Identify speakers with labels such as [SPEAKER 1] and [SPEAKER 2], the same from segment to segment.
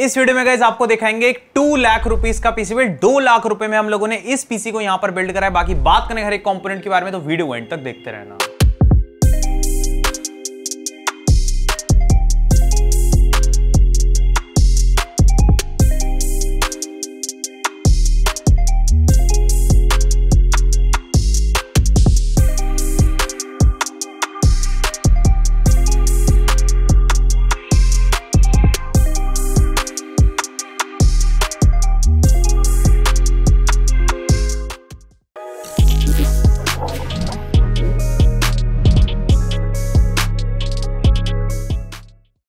[SPEAKER 1] इस वीडियो में गैस आपको दिखाएंगे एक टू लाख रुपीज का पीसी बिल्ड दो लाख रुपए में हम लोगों ने इस पीसी को यहां पर बिल्ड कराया बाकी बात करें हर एक कंपोनेंट के बारे में तो वीडियो एंड तक देखते रहना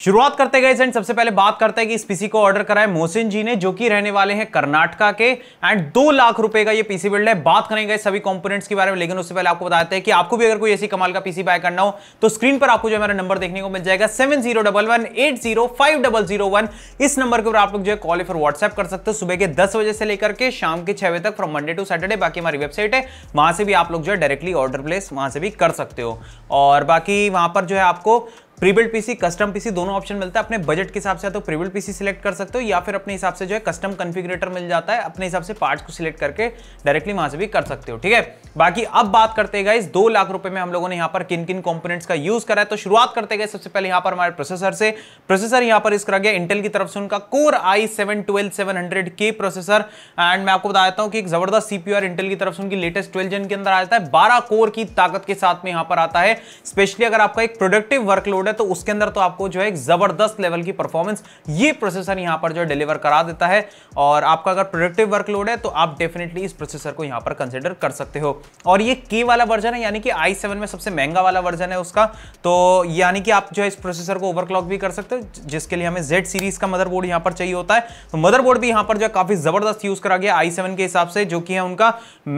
[SPEAKER 1] शुरुआत करते गए एंड सबसे पहले बात करते हैं कि इस पीसी को ऑर्डर कराए मोहसिन जी ने जो कि रहने वाले हैं कर्नाटका के एंड दो लाख रुपए का ये पीसी बिल्ड है बात करेंगे सभी कंपोनेंट्स के बारे में लेकिन उससे पहले आपको बताते हैं कि आपको भी अगर कोई ऐसी कमाल का पीसी बाय करना हो तो स्क्रीन पर आपको जो हमारा नंबर देखने को मिल जाएगा seven zero double one eight zero five double zero one इस नंबर के ऊपर आप लोग जो है कॉल फॉर व्हाट्सएप कर सकते हो सुबह के दस बजे से लेकर के शाम के छह बजे तक फ्रॉम मंडे टू सैटरडे बाकी हमारी वेबसाइट है वहां से भी आप लोग जो है डायरेक्टली ऑर्डर प्लेस वहां से भी कर सकते हो और बाकी वहां पर जो है आपको प्रीबिल्ड पीसी कस्टम पीसी दोनों ऑप्शन मिलता है अपने बजट के हिसाब से तो प्रीबिल्ड पीसी सिलेक्ट कर सकते हो या फिर अपने हिसाब से जो है कस्टम कन्फिग्रेटर मिल जाता है अपने हिसाब से पार्ट्स को सिलेक्ट करके डायरेक्टली वहां से भी कर सकते हो ठीक है बाकी अब बात करते गए इस दो लाख रुपए में हम लोगों ने यहाँ पर किन किन कॉम्पोनेट्स का यूज करा है तो शुरुआत करते गए सबसे पहले यहाँ पर हमारे प्रोसेसर से प्रोसेसर यहाँ पर इस करा गया इंटेल की तरफ से उनका core i seven twelve seven hundred के प्रोसेसर एंड मैं आपको बता देता हूँ कि एक जबरदस्त सीपीआर इंटेल की तरफ से उनकी लेटेस्ट ट्वेल्व जन के अंदर आ जाता है बारह कोर की ताकत के साथ में यहाँ पर आता है स्पेशली अगर आपका एक प्रोडक्टिव वर्कलोड एपिसोड है तो उसके अंदर तो आपको जो है एक ज़बरदस्त लेवल की परफॉर्मेंस ये प्रोसेसर यहाँ पर जो है डिलीवर करा देता है और आपका अगर प्रोडक्टिव वर्कलोड है तो आप डेफिनेटली इस प्रोसेसर को यहाँ पर कंसिडर कर सकते हो और ये के वाला वर्जन है यानी कि आई में सबसे महंगा वाला वर्जन है उसका तो यानी कि आप जो है इस प्रोसेसर को ओवरक्लॉक भी कर सकते हो जिसके लिए हमें जेड सीरीज का मदर यहाँ पर चाहिए होता है तो मदरबोर्ड भी यहाँ पर जो है काफ़ी ज़बरदस्त यूज़ करा गया आई के हिसाब से जो कि है उनका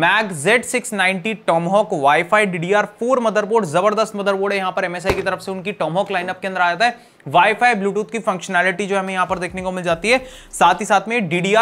[SPEAKER 1] MAG Z six ninety tomahawk wifi D D R four motherboard जबरदस्त मदरबोर्ड है यहाँ पर एमएसआई की तरफ से उनकी टॉमहॉक धमोक लाइनअप के अंदर आ जाता है वाईफाई ब्लूटूथ की फंक्शनैलिटी जो हमें यहाँ पर देखने को मिल जाती है साथ ही साथ में डी डी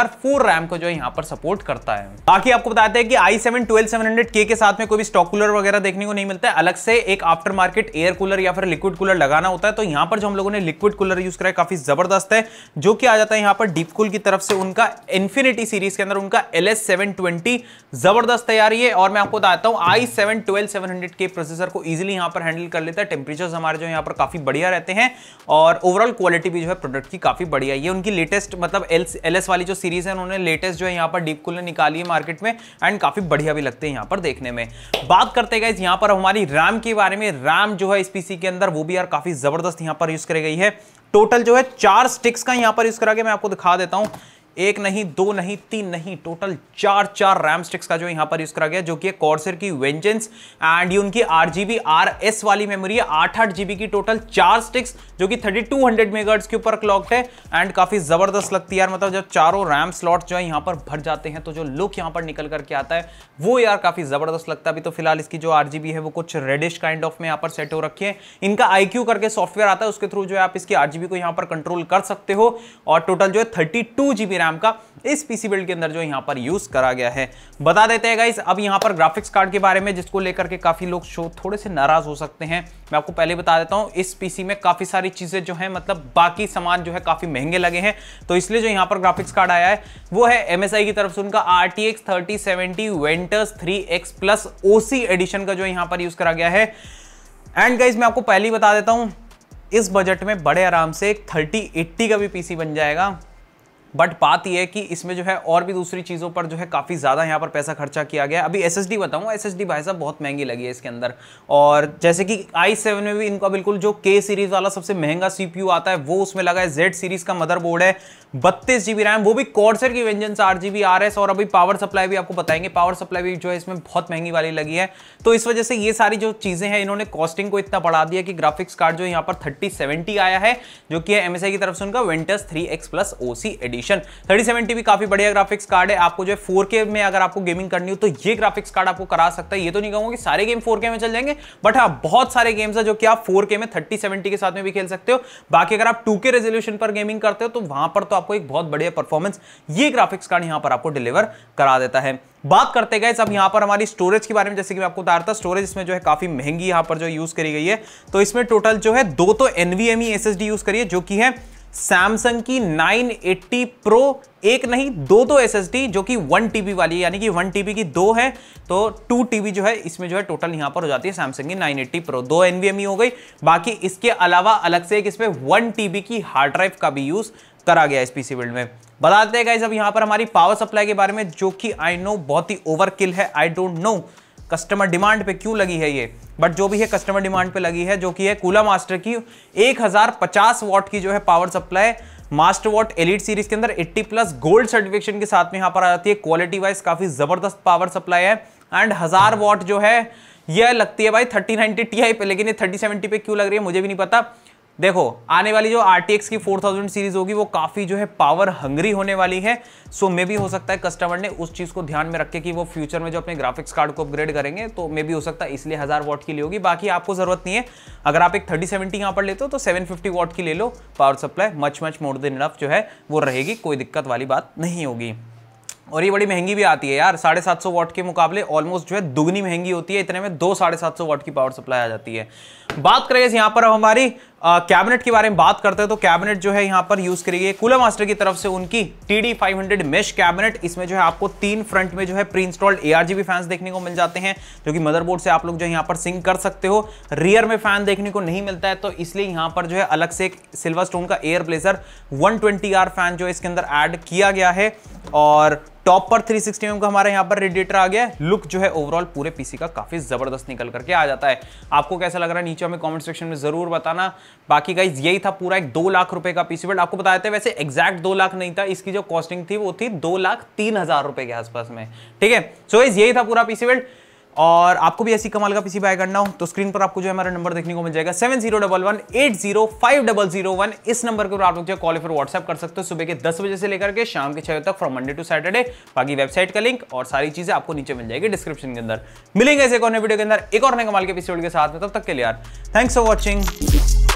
[SPEAKER 1] रैम को जो यहाँ पर सपोर्ट करता है बाकी आपको बताते हैं कि i seven twelve seven hundred के साथ में कोई भी स्टॉक कूलर वगैरह देखने को नहीं मिलता है अलग से एक आफ्टर मार्केट एयर कूलर या फिर लिक्विड कूलर लगाना होता है तो यहाँ पर जो हम लोगों ने लिक्विड कूलर यूज कराया काफी जबरदस्त है जो कि आ जाता है यहाँ पर डीप कूल की तरफ से उनका इन्फिनिटी सीरीज के अंदर उनका एल एस सेवन ट्वेंटी जबरदस्त तैयारी है और मैं आपको बताता हूँ i seven twelve seven hundred के प्रोसेसर को ईजिली यहाँ पर हैंडल कर लेता है टेम्परेचर हमारे जो यहाँ पर काफी बढ़िया रहते हैं और ओवरऑल क्वालिटी भी जो है प्रोडक्ट की काफ़ी बढ़िया ये उनकी लेटेस्ट मतलब एल एस वाली जो सीरीज़ है उन्होंने लेटेस्ट जो है यहाँ पर डीप कूल निकाली है मार्केट में एंड काफ़ी बढ़िया भी लगते हैं यहाँ पर देखने में बात करते गए यहाँ पर हमारी रैम के बारे में रैम जो है इस पीसी के अंदर वो भी यार काफ़ी ज़बरदस्त यहाँ पर यूज़ करी गई है टोटल जो है चार स्टिक्स का यहाँ पर यूज़ करा के मैं आपको दिखा देता हूँ एक नहीं दो नहीं तीन नहीं टोटल चार चार रैम स्टिक्स का जो यहां पर यूज करा गया जो कि कॉर्सर की वेंजेंस एंड ये उनकी आर एस वाली मेमोरी है आठ आठ जीबी की टोटल चार स्टिक्स जो कि थर्टी टू हंड्रेड मेगाट्स के ऊपर क्लॉक्ड है एंड काफी जबरदस्त लगती है यार मतलब जब चारों रैम स्लॉट जो है यहां पर भर जाते हैं तो जो लुक यहां पर निकल करके आता है वो यार काफी जबरदस्त लगता है अभी तो फिलहाल इसकी जो आर है वो कुछ रेडिश काइंड ऑफ में यहाँ पर सेट हो रखी है इनका आई करके सॉफ्टवेयर आता है उसके थ्रू जो है आप इसकी आर को यहाँ पर कंट्रोल कर सकते हो और टोटल जो है थर्टी टू जीबी रैम का इस पीसी बिल्ड के अंदर जो यहाँ पर यूज करा गया है बता देते हैं गाइस अब यहाँ पर ग्राफिक्स कार्ड के बारे में जिसको लेकर के काफी लोग शो थोड़े से नाराज हो सकते हैं मैं आपको पहले बता देता हूँ इस पीसी में काफी सारी चीजें जो है मतलब बाकी सामान जो है काफी महंगे लगे हैं तो इसलिए जो यहाँ पर ग्राफिक्स कार्ड आया है वो है एम की तरफ से उनका R T X thirty seventy Ventus three X plus OC edition का जो यहाँ पर यूज करा गया है एंड गाइज मैं आपको पहले ही बता देता हूँ इस बजट में बड़े आराम से एक थर्टी एट्टी का भी पीसी बन जाएगा बट बात यह है कि इसमें जो है और भी दूसरी चीज़ों पर जो है काफ़ी ज़्यादा यहाँ पर पैसा खर्चा किया गया अभी एस एस डी बताऊँ एस एस डी भाई साहब बहुत महंगी लगी है इसके अंदर और जैसे कि आई सेवन में भी इनका बिल्कुल जो के सीरीज़ वाला सबसे महंगा सी पी यू आता है वो उसमें लगा है जेड सीरीज़ का बोर्ड है बत्तीस जी बी रैम वो भी कॉर्सर की व्यंजन से आठ जी बी आर एस और अभी पावर सप्लाई भी आपको बताएंगे पावर सप्लाई भी जो है इसमें बहुत महंगी वाली लगी है तो इस वजह से ये सारी जो चीज़ें हैं इन्होंने कॉस्टिंग को इतना बढ़ा दिया कि ग्राफिक्स कार्ड जो यहाँ पर थर्टी सेवेंटी आया है जो कि एमएसआई की तरफ से उनका Ventus three X plus OC edition condition thirty seven भी काफी बढ़िया ग्राफिक्स कार्ड है आपको जो है फोर में अगर आपको गेमिंग करनी हो तो ये ग्राफिक्स कार्ड आपको करा सकता है ये तो नहीं कहूंगा कि सारे गेम फोर में चल जाएंगे बट हाँ बहुत सारे गेम्स है जो कि आप फोर में थर्टी सेवेंटी के साथ में भी खेल सकते हो बाकी अगर आप टू के रेजोल्यूशन पर गेमिंग करते हो तो वहां पर तो आपको एक बहुत बढ़िया परफॉर्मेंस ये ग्राफिक्स कार्ड यहाँ पर आपको डिलीवर करा देता है बात करते गए अब यहाँ पर हमारी स्टोरेज के बारे में जैसे कि मैं आपको बता रहा था स्टोरेज इसमें जो है काफी महंगी यहाँ पर जो यूज करी गई है तो इसमें टोटल जो है दो तो एनवीएमई एसएसडी यूज करिए जो कि है सैमसंग की 980 प्रो एक नहीं दो दो एस जो कि वन टी वाली है यानी कि वन टी की दो है तो टू टी जो है इसमें जो है टोटल यहां पर हो जाती है सैमसंग की 980 प्रो दो एन e हो गई बाकी इसके अलावा अलग से एक इसमें वन टी की हार्ड ड्राइव का भी यूज़ करा गया इस पीसी बिल्ड में बताते हैं गाइज अब यहां पर हमारी पावर सप्लाई के बारे में जो कि आई नो बहुत ही ओवरकिल है I don't know customer demand पे क्यों लगी है ये बट जो भी है कस्टमर डिमांड पे लगी है जो कि है कूला मास्टर की 1050 वॉट की जो है power supply master watt elite series के अंदर 80 प्लस गोल्ड सर्टिफिकेशन के साथ में यहाँ पर आ जाती है क्वालिटी वाइज काफ़ी ज़बरदस्त पावर सप्लाई है एंड हज़ार वॉट जो है यह लगती है भाई थर्टी नाइनटी टी पे लेकिन ये थर्टी सेवेंटी पे क्यों लग रही है मुझे भी नहीं पता देखो आने वाली जो आर की 4000 सीरीज होगी वो काफ़ी जो है पावर हंगरी होने वाली है सो मे भी हो सकता है कस्टमर ने उस चीज़ को ध्यान में रखे कि वो फ्यूचर में जो अपने ग्राफिक्स कार्ड को अपग्रेड करेंगे तो मे भी हो सकता है इसलिए हज़ार वॉट की ले होगी बाकी आपको ज़रूरत नहीं है अगर आप एक 3070 सेवेंटी यहाँ पर लेते हो तो सेवन फिफ्टी वॉट की ले लो power supply much much more than enough जो है वो रहेगी कोई दिक्कत वाली बात नहीं होगी और ये बड़ी महंगी भी आती है यार साढ़े सात सौ वॉट के मुकाबले ऑलमोस्ट जो है दुगनी महंगी होती है इतने में दो साढ़े सात सौ वॉट की पावर सप्लाई आ जाती है बात करें यहाँ पर अब हमारी कैबिनेट के बारे में बात करते हैं तो कैबिनेट जो है यहां पर यूज करेगी कूलर मास्टर की तरफ से उनकी T D five hundred mesh cabinet इसमें जो है आपको तीन फ्रंट में जो है preinstalled A R G fans देखने को मिल जाते हैं जो कि मदरबोर्ड से आप लोग जो है यहाँ पर सिंक कर सकते हो रियर में फैन देखने को नहीं मिलता है तो इसलिए यहाँ पर जो है अलग से एक सिल्वर स्टोन का air blazer one twenty R fan जो है इसके अंदर एड किया गया है और टॉप पर 360 सिक्सटी का हमारे यहाँ पर रेडिएटर आ गया है लुक जो है ओवरऑल पूरे पीसी का काफी जबरदस्त निकल करके आ जाता है आपको कैसा लग रहा है नीचे हमें कमेंट सेक्शन में जरूर बताना बाकी गाइज यही था पूरा एक दो लाख रुपए का पीसी बेल्ट आपको बताया था वैसे एक्जैक्ट दो लाख नहीं था इसकी जो कॉस्टिंग थी वो थी दो लाख तीन हजार रुपए के आसपास में ठीक है सो गाइज यही था पूरा पीसी बेल्ट और आपको भी ऐसी कमाल का पीसी बाय करना हो तो स्क्रीन पर आपको जो है हमारा नंबर देखने को मिल जाएगा seven zero double one eight zero five double zero one इस नंबर के ऊपर आप लोग जो कॉल फिर व्हाट्सएप कर सकते हो सुबह के दस बजे से लेकर के शाम के छह बजे तक फ्रॉम मंडे टू सैटरडे बाकी वेबसाइट का लिंक और सारी चीजें आपको नीचे मिल जाएगी डिस्क्रिप्शन के अंदर मिलेंगे ऐसे एक और वीडियो के अंदर एक और नए कमाल के पीसी के साथ में तब तक के लिए यार थैंक्स फॉर वॉचिंग